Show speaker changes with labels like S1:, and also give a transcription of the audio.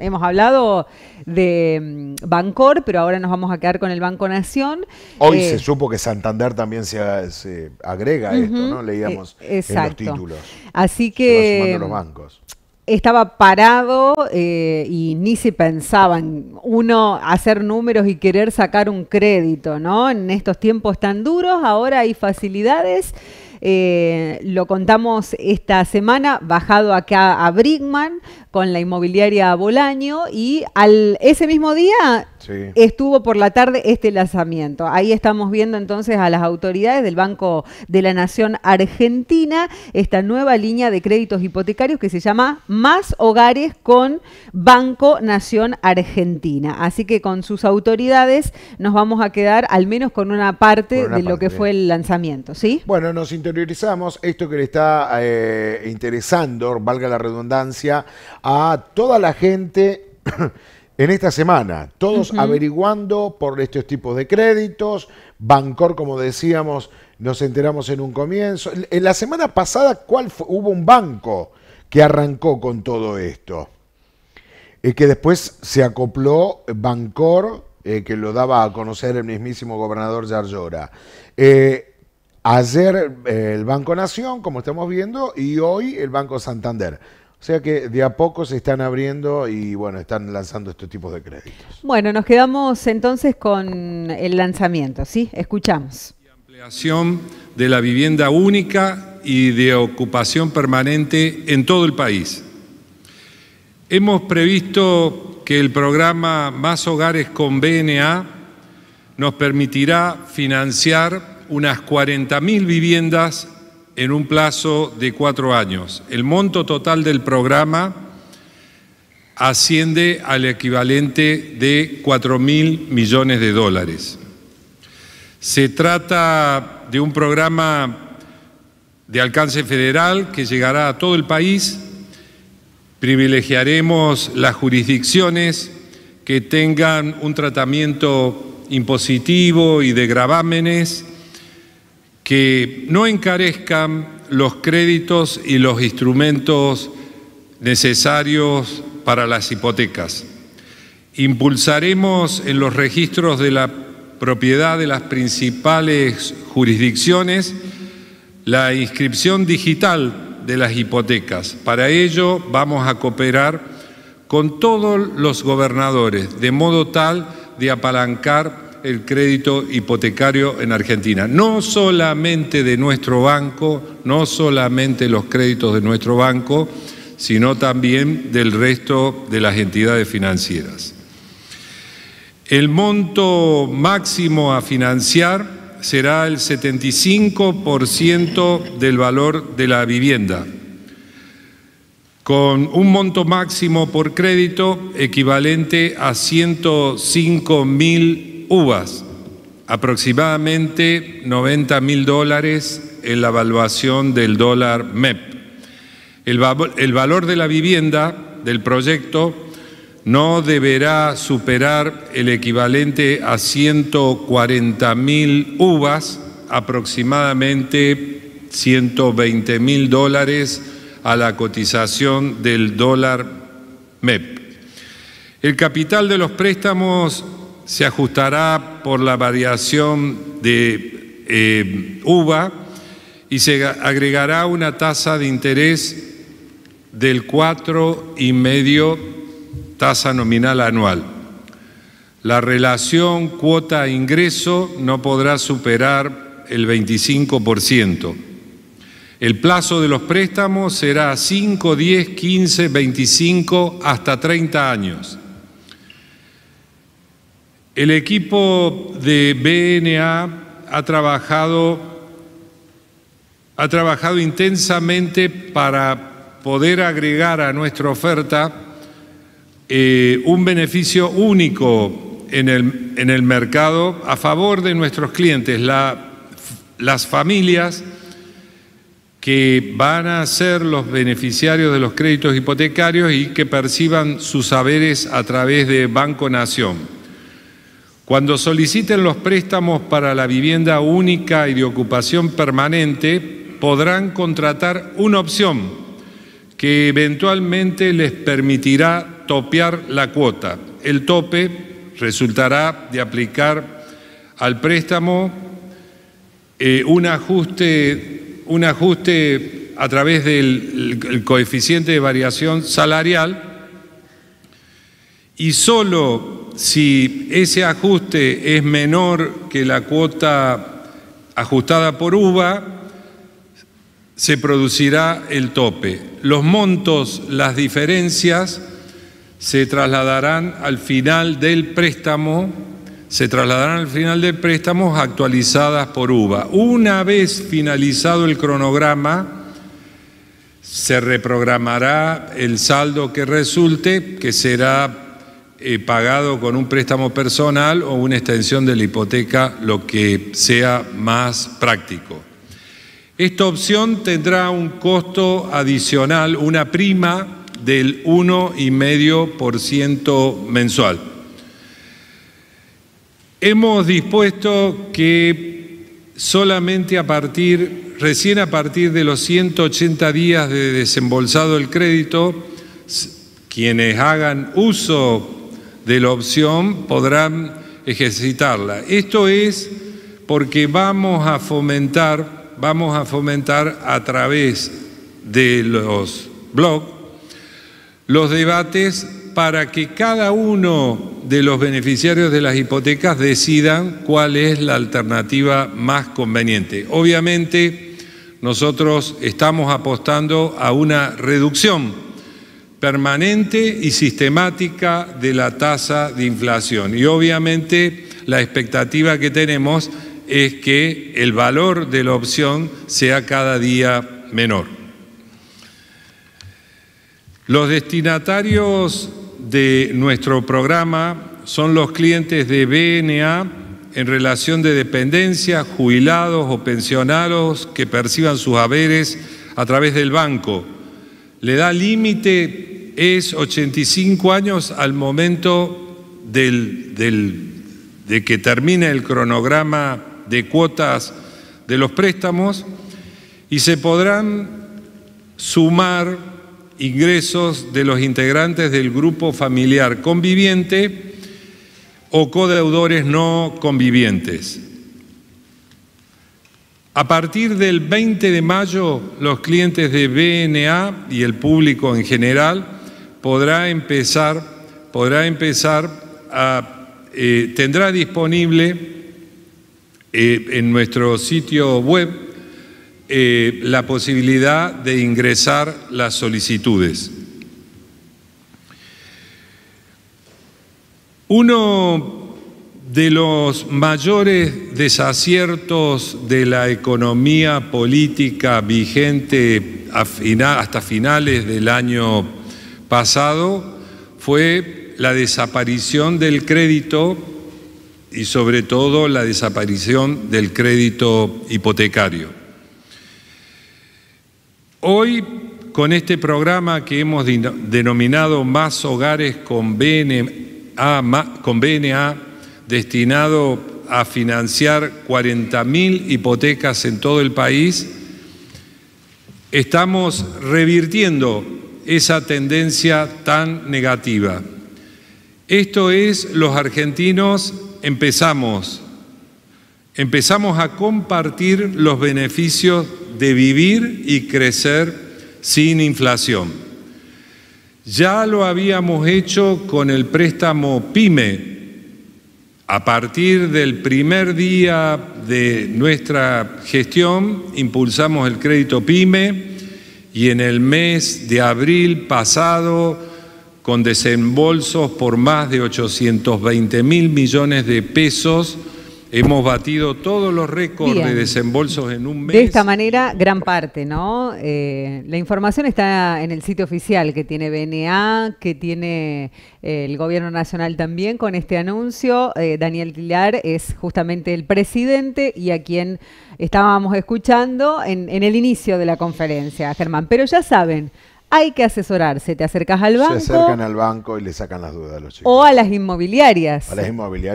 S1: hemos hablado de mm, Bancor, pero ahora nos vamos a quedar con el Banco Nación. Hoy eh, se
S2: supo que Santander también se, agrega esto, ¿no? Leíamos eh, en los títulos.
S1: Así que. bancos estaba parado eh, y ni se pensaba en uno hacer números y querer sacar un crédito, ¿no? En estos tiempos tan duros, ahora hay facilidades eh, lo contamos esta semana, bajado acá a Brickman con la inmobiliaria Bolaño y al, ese mismo día estuvo por la tarde este lanzamiento. Ahí estamos viendo entonces a las autoridades del Banco de la Nación Argentina esta nueva línea de créditos hipotecarios que se llama Más Hogares con Banco Nación Argentina. Así que con sus autoridades nos vamos a quedar al menos con una parte de lo que fue el lanzamiento, ¿sí? Bueno, nos priorizamos
S2: esto que le está eh, interesando, valga la redundancia, a toda la gente en esta semana. Todos averiguando por estos tipos de créditos. Bancor, como decíamos, nos enteramos en un comienzo. En la semana pasada, ¿cuál fue? Hubo un banco que arrancó con todo esto. y eh, que después se acopló Bancor, eh, que lo daba a conocer el mismísimo gobernador Yarlora. Eh, Ayer eh, el Banco Nación, como estamos viendo, y hoy el Banco Santander. O sea que de a poco se están abriendo y bueno, están lanzando estos tipos de créditos.
S1: Bueno, nos quedamos entonces con el lanzamiento, ¿sí? Escuchamos.
S2: Ampliación de la vivienda única y de ocupación permanente en todo el país. Hemos previsto que el programa Más Hogares con BNA nos permitirá financiar unas 40.000 viviendas en un plazo de cuatro años. El monto total del programa asciende al equivalente de 4.000 millones de dólares. Se trata de un programa de alcance federal que llegará a todo el país. Privilegiaremos las jurisdicciones que tengan un tratamiento impositivo y de gravámenes que no encarezcan los créditos y los instrumentos necesarios para las hipotecas. Impulsaremos en los registros de la propiedad de las principales jurisdicciones la inscripción digital de las hipotecas. Para ello vamos a cooperar con todos los gobernadores, de modo tal de apalancar el crédito hipotecario en Argentina. No solamente de nuestro banco, no solamente los créditos de nuestro banco, sino también del resto de las entidades financieras. El monto máximo a financiar será el 75% del valor de la vivienda, con un monto máximo por crédito equivalente a 105 mil uvas, aproximadamente 90 mil dólares en la evaluación del dólar MEP. El, el valor de la vivienda del proyecto no deberá superar el equivalente a 140 mil uvas, aproximadamente 120 mil dólares a la cotización del dólar MEP. El capital de los préstamos se ajustará por la variación de eh, UVA y se agregará una tasa de interés del 4,5 tasa nominal anual. La relación cuota-ingreso no podrá superar el 25%. El plazo de los préstamos será 5, 10, 15, 25 hasta 30 años. El equipo de BNA ha trabajado, ha trabajado intensamente para poder agregar a nuestra oferta eh, un beneficio único en el, mercado a favor de nuestros clientes, las familias que van a ser los beneficiarios de los créditos hipotecarios y que perciban sus saberes a través de Banco Nación. Cuando soliciten los préstamos para la vivienda única y de ocupación permanente, podrán contratar una opción que eventualmente les permitirá topear la cuota. El tope resultará de aplicar al préstamo eh, un, ajuste, a través del coeficiente de variación salarial y solo si ese ajuste es menor que la cuota ajustada por UVA, se producirá el tope. Los montos, las diferencias, se trasladarán al final del préstamo, se trasladarán al final del préstamo actualizadas por UVA. Una vez finalizado el cronograma, se reprogramará el saldo que resulte, que será eh, pagado con un préstamo personal o una extensión de la hipoteca, lo que sea más práctico. Esta opción tendrá un costo adicional, una prima del 1,5% mensual. Hemos dispuesto que solamente a partir, recién a partir de los 180 días de desembolsado el crédito, quienes hagan uso de la opción podrán ejercitarla. Esto es porque vamos a fomentar, vamos a fomentar a través de los blogs los debates para que cada uno de los beneficiarios de las hipotecas decidan cuál es la alternativa más conveniente. Obviamente, nosotros estamos apostando a una reducción permanente y sistemática de la tasa de inflación. Y obviamente la expectativa que tenemos es que el valor de la opción sea cada día menor. Los destinatarios de nuestro programa son los clientes de BNA en relación de dependencia, jubilados o pensionados que perciban sus haberes a través del banco. Le da límite es 85 años al momento de que termine el cronograma de cuotas de los préstamos y se podrán sumar ingresos de los integrantes del grupo familiar conviviente o codeudores no convivientes. A partir del 20 de mayo, los clientes de BNA y el público en general podrá empezar, podrá empezar a, eh, tendrá disponible eh, en nuestro sitio web eh, la posibilidad de ingresar las solicitudes. Uno de los mayores desaciertos de la economía política vigente hasta finales del año pasado fue la desaparición del crédito y sobre todo la desaparición del crédito hipotecario. Hoy, con este programa que hemos denominado Más Hogares con BNA, destinado a financiar 40.000 hipotecas en todo el país, estamos revirtiendo esa tendencia tan negativa. Esto es, los argentinos empezamos, empezamos a compartir los beneficios de vivir y crecer sin inflación. Ya lo habíamos hecho con el préstamo PYME. A partir del primer día de nuestra gestión impulsamos el crédito PYME y en el mes de abril pasado con desembolsos por más de 820 mil millones de pesos Hemos batido todos los récords de desembolsos en un mes. De
S1: esta manera, gran parte, ¿no? Eh, la información está en el sitio oficial que tiene BNA, que tiene eh, el Gobierno Nacional también con este anuncio. Eh, Daniel Tilar es justamente el presidente y a quien estábamos escuchando en, en el inicio de la conferencia, Germán. Pero ya saben, hay que asesorarse. Te acercas al banco. Se acercan
S2: al banco y le sacan las dudas a los chicos.
S1: O a las inmobiliarias. A las
S2: inmobiliarias.